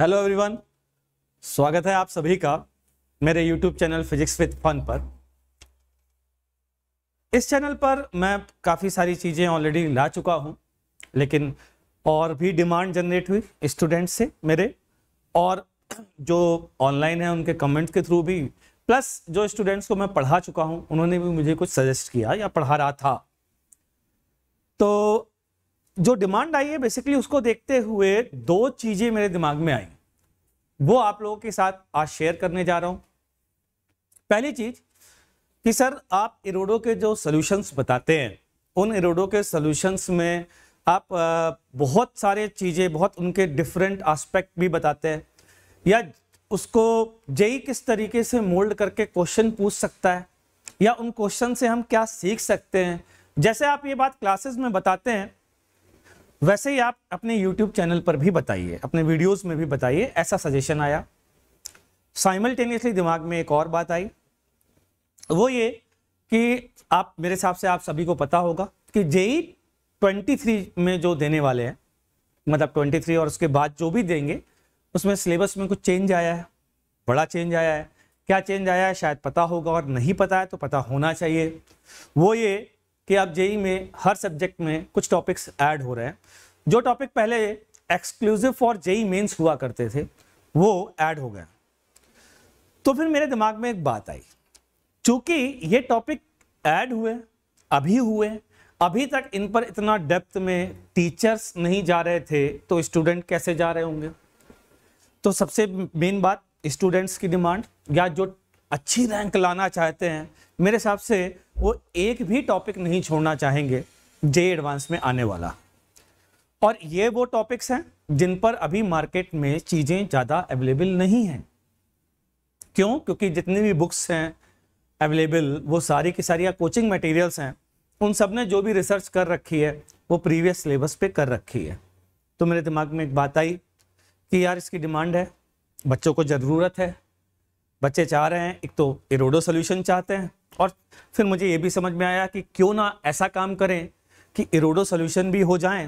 hello everyone स्वागत है आप सभी का मेरे YouTube channel physics with fun पर इस चैनल पर मैं काफ़ी सारी चीज़ें ऑलरेडी ला चुका हूं लेकिन और भी डिमांड जनरेट हुई स्टूडेंट्स से मेरे और जो ऑनलाइन है उनके कमेंट्स के थ्रू भी प्लस जो स्टूडेंट्स को मैं पढ़ा चुका हूं उन्होंने भी मुझे कुछ सजेस्ट किया या पढ़ा रहा था तो जो डिमांड आई है बेसिकली उसको देखते हुए दो चीजें मेरे दिमाग में आई वो आप लोगों के साथ आज शेयर करने जा रहा हूं पहली चीज कि सर आप इरोडो के जो सॉल्यूशंस बताते हैं उन इरोडो के सॉल्यूशंस में आप बहुत सारे चीज़ें बहुत उनके डिफरेंट आस्पेक्ट भी बताते हैं या उसको जेई किस तरीके से मोल्ड करके क्वेश्चन पूछ सकता है या उन क्वेश्चन से हम क्या सीख सकते हैं जैसे आप ये बात क्लासेस में बताते हैं वैसे ही आप अपने यूट्यूब चैनल पर भी बताइए अपने वीडियोस में भी बताइए ऐसा सजेशन आया साइमल्टेनियसली दिमाग में एक और बात आई वो ये कि आप मेरे हिसाब से आप सभी को पता होगा कि जेई 23 e में जो देने वाले हैं मतलब 23 और उसके बाद जो भी देंगे उसमें सिलेबस में कुछ चेंज आया है बड़ा चेंज आया है क्या चेंज आया है शायद पता होगा और नहीं पता है तो पता होना चाहिए वो ये कि आप जेई में हर सब्जेक्ट में कुछ टॉपिक्स ऐड हो रहे हैं जो टॉपिक पहले एक्सक्लूसिव फॉर जेई मेंस हुआ करते थे वो ऐड हो गए तो फिर मेरे दिमाग में एक बात आई चूंकि ये टॉपिक ऐड हुए अभी हुए अभी तक इन पर इतना डेप्थ में टीचर्स नहीं जा रहे थे तो स्टूडेंट कैसे जा रहे होंगे तो सबसे मेन बात स्टूडेंट्स की डिमांड या जो अच्छी रैंक लाना चाहते हैं मेरे हिसाब से वो एक भी टॉपिक नहीं छोड़ना चाहेंगे जे एडवांस में आने वाला और ये वो टॉपिक्स हैं जिन पर अभी मार्केट में चीज़ें ज़्यादा अवेलेबल नहीं हैं क्यों क्योंकि जितनी भी बुक्स हैं अवेलेबल वो सारी की सारी कोचिंग मटेरियल्स हैं उन सब ने जो भी रिसर्च कर रखी है वो प्रीवियस सिलेबस पे कर रखी है तो मेरे दिमाग में एक बात आई कि यार इसकी डिमांड है बच्चों को ज़रूरत है बच्चे चाह रहे हैं एक तो इरोडो सोल्यूशन चाहते हैं और फिर मुझे ये भी समझ में आया कि क्यों ना ऐसा काम करें कि इरोडो सोल्यूशन भी हो जाए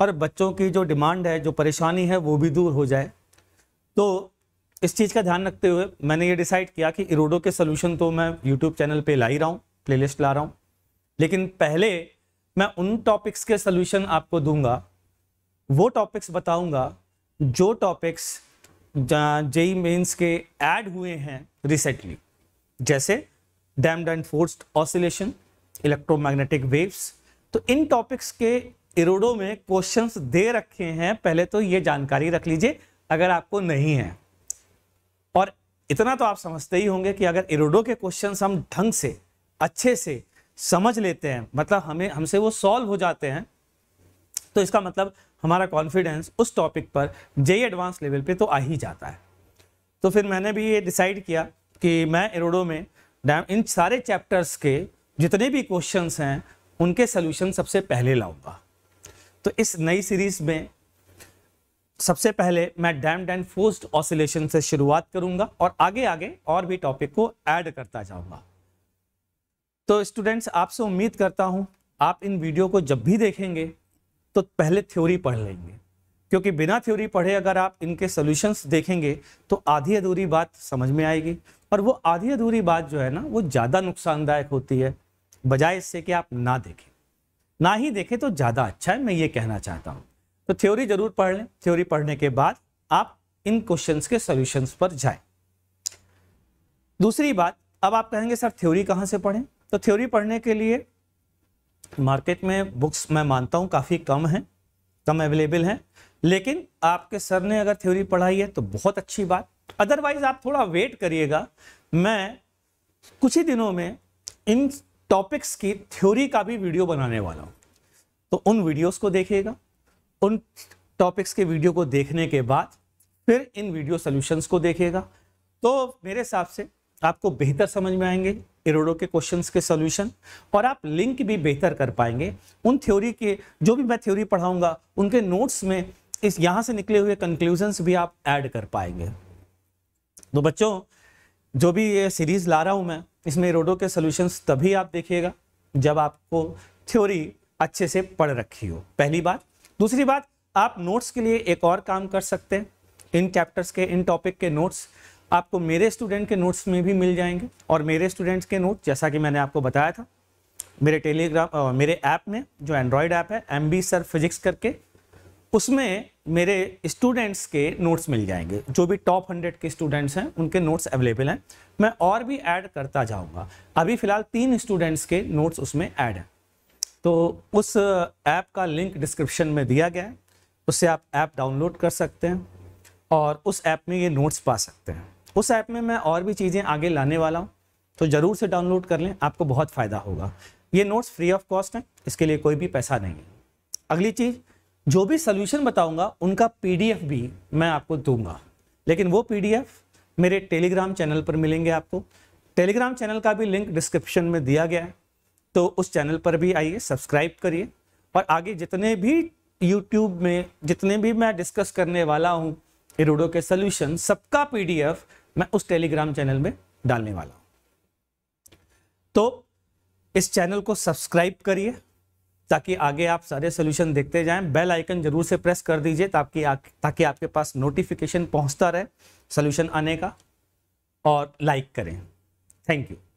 और बच्चों की जो डिमांड है जो परेशानी है वो भी दूर हो जाए तो इस चीज़ का ध्यान रखते हुए मैंने ये डिसाइड किया कि इरोडो के सोल्यूशन तो मैं यूट्यूब चैनल पर ला ही रहा हूँ प्लेलिस्ट ला रहा हूँ लेकिन पहले मैं उन टॉपिक्स के सोल्यूशन आपको दूंगा वो टॉपिक्स बताऊंगा जो टॉपिक्स जेई मेन्स के ऐड हुए हैं रिसेंटली जैसे damped and forced oscillation electromagnetic waves तो इन टॉपिक्स के इरोडो में क्वेश्चंस दे रखे हैं पहले तो ये जानकारी रख लीजिए अगर आपको नहीं है और इतना तो आप समझते ही होंगे कि अगर इरोडो के क्वेश्चंस हम ढंग से अच्छे से समझ लेते हैं मतलब हमें हमसे वो सॉल्व हो जाते हैं तो इसका मतलब हमारा कॉन्फिडेंस उस टॉपिक पर जे एडवांस लेवल पे तो आ ही जाता है तो फिर मैंने भी ये डिसाइड किया कि मैं एरोडो में डैम इन सारे चैप्टर्स के जितने भी क्वेश्चंस हैं उनके सोल्यूशन सबसे पहले लाऊंगा तो इस नई सीरीज में सबसे पहले मैं डैम डैन फोस्ट ऑसिलेशन से शुरुआत करूंगा और आगे आगे और भी टॉपिक को ऐड करता जाऊंगा तो स्टूडेंट्स आपसे उम्मीद करता हूं आप इन वीडियो को जब भी देखेंगे तो पहले थ्योरी पढ़ लेंगे क्योंकि बिना थ्योरी पढ़े अगर आप इनके सोल्यूशंस देखेंगे तो आधी अधूरी बात समझ में आएगी और वो आधी अधूरी बात जो है ना वो ज़्यादा नुकसानदायक होती है बजाय इससे कि आप ना देखें ना ही देखें तो ज़्यादा अच्छा है मैं ये कहना चाहता हूँ तो थ्योरी जरूर पढ़ लें थ्योरी पढ़ने के बाद आप इन क्वेश्चन के सोल्यूशंस पर जाए दूसरी बात अब आप कहेंगे सर थ्योरी कहाँ से पढ़ें तो थ्योरी पढ़ने के लिए मार्केट में बुक्स मैं मानता हूँ काफ़ी कम हैं कम अवेलेबल हैं लेकिन आपके सर ने अगर थ्योरी पढ़ाई है तो बहुत अच्छी बात अदरवाइज आप थोड़ा वेट करिएगा मैं कुछ ही दिनों में इन टॉपिक्स की थ्योरी का भी वीडियो बनाने वाला हूँ तो उन वीडियोस को देखिएगा उन टॉपिक्स के वीडियो को देखने के बाद फिर इन वीडियो सोल्यूशंस को देखिएगा तो मेरे हिसाब से आपको बेहतर समझ में आएंगे इरोडो के क्वेश्चंस के सॉल्यूशन और आप लिंक भी बेहतर कर पाएंगे उन थ्योरी के जो भी मैं थ्योरी पढ़ाऊंगा उनके नोट्स में इस यहाँ से निकले हुए कंक्लूजन्स भी आप ऐड कर पाएंगे तो बच्चों जो भी ये सीरीज ला रहा हूं मैं इसमें इरोडो के सोल्यूशंस तभी आप देखिएगा जब आपको थ्योरी अच्छे से पढ़ रखी हो पहली बात दूसरी बात आप नोट्स के लिए एक और काम कर सकते हैं इन चैप्टर्स के इन टॉपिक के नोट्स आपको मेरे स्टूडेंट के नोट्स में भी मिल जाएंगे और मेरे स्टूडेंट्स के नोट जैसा कि मैंने आपको बताया था मेरे टेलीग्राम मेरे ऐप में जो एंड्रॉयड ऐप है एम बी सर फिजिक्स करके उसमें मेरे स्टूडेंट्स के नोट्स मिल जाएंगे जो भी टॉप हंड्रेड के स्टूडेंट्स हैं उनके नोट्स अवेलेबल हैं मैं और भी ऐड करता जाऊंगा अभी फ़िलहाल तीन स्टूडेंट्स के नोट्स उसमें ऐड हैं तो उस ऐप का लिंक डिस्क्रिप्शन में दिया गया है उससे आप ऐप डाउनलोड कर सकते हैं और उस ऐप में ये नोट्स पा सकते हैं उस ऐप में मैं और भी चीज़ें आगे लाने वाला हूँ तो ज़रूर से डाउनलोड कर लें आपको बहुत फ़ायदा होगा ये नोट्स फ्री ऑफ कॉस्ट हैं इसके लिए कोई भी पैसा नहीं है अगली चीज़ जो भी सोल्यूशन बताऊँगा उनका पी भी मैं आपको दूंगा लेकिन वो पी मेरे टेलीग्राम चैनल पर मिलेंगे आपको टेलीग्राम चैनल का भी लिंक डिस्क्रिप्शन में दिया गया है तो उस चैनल पर भी आइए सब्सक्राइब करिए और आगे जितने भी यूट्यूब में जितने भी मैं डिस्कस करने वाला हूँ इरोडो के सोल्यूशन सबका पीडीएफ मैं उस टेलीग्राम चैनल में डालने वाला हूं तो इस चैनल को सब्सक्राइब करिए ताकि आगे आप सारे सोल्यूशन देखते जाएं बेल आइकन जरूर से प्रेस कर दीजिए ताकि ताकि आपके पास नोटिफिकेशन पहुंचता रहे सोल्यूशन आने का और लाइक करें थैंक यू